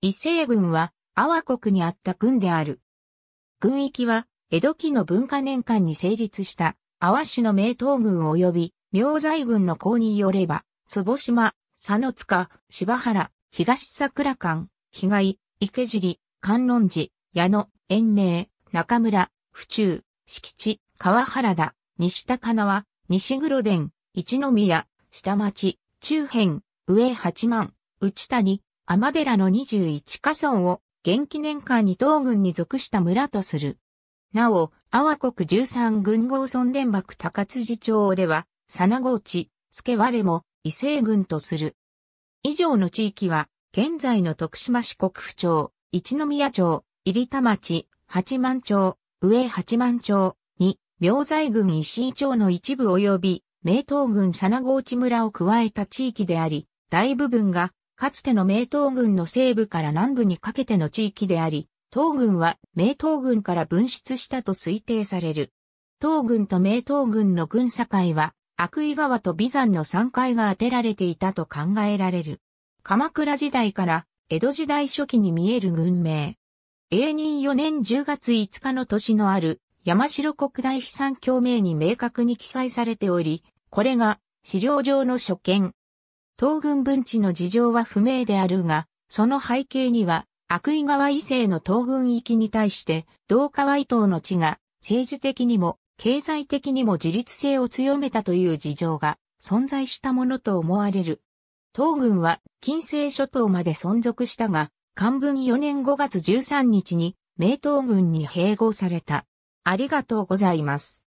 伊勢軍は、阿波国にあった軍である。軍域は、江戸期の文化年間に成立した、阿波市の名東軍及び、明西軍の公によれば、坪島、佐野塚、柴原、東桜間、被害、池尻、観音寺、矢野、延命、中村、府中、敷地、川原田、西高輪、西黒殿、一宮、下町、中辺、上八幡、内谷、天寺の21家村を元気年間に東軍に属した村とする。なお、阿波国13軍合村伝幕高辻町では、佐郷地、助我も異性軍とする。以上の地域は、現在の徳島市国府町、一宮町、入田町、八幡町、上八幡町に、明西郡石井町の一部及び、名東郡佐郷地村を加えた地域であり、大部分がかつての明東軍の西部から南部にかけての地域であり、東軍は明東軍から分出したと推定される。東軍と明東軍の軍境は、悪意川と美山の山階が当てられていたと考えられる。鎌倉時代から江戸時代初期に見える軍名。永仁4年10月5日の年のある山城国大悲山共鳴に明確に記載されており、これが資料上の所見、東軍分地の事情は不明であるが、その背景には、悪意川異性の東軍域に対して、同川伊東の地が、政治的にも、経済的にも自立性を強めたという事情が、存在したものと思われる。東軍は、近世諸島まで存続したが、漢文4年5月13日に、明東軍に併合された。ありがとうございます。